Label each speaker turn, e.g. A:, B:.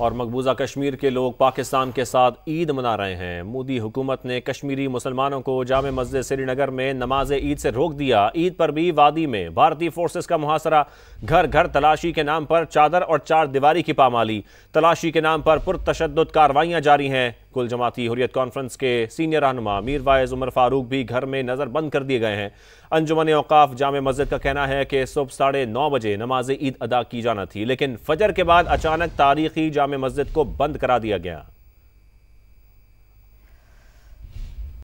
A: और मकबूजा कश्मीर के लोग पाकिस्तान के साथ ईद मना रहे हैं मोदी हुकूमत ने कश्मीरी मुसलमानों को जाम मस्जिद श्रीनगर में नमाज ईद से रोक दिया ईद पर भी वादी में भारतीय फोर्सेस का मुहासरा घर घर तलाशी के नाम पर चादर और चार दीवारी की पामाली तलाशी के नाम पर पुरतशद कार्रवाइयाँ जारी हैं कुल जमाती हुरियत कॉन्फ्रेंस के सीनियर रहनुमा मीर वाइज उमर फारूक भी घर में नज़र बंद कर दिए गए हैं अंजुमन अवकाफ जाम मस्जिद का कहना है कि सुबह साढ़े नौ बजे नमाज ईद अदा की जाना थी लेकिन फजर के बाद अचानक तारीखी जाम मस्जिद को बंद करा दिया गया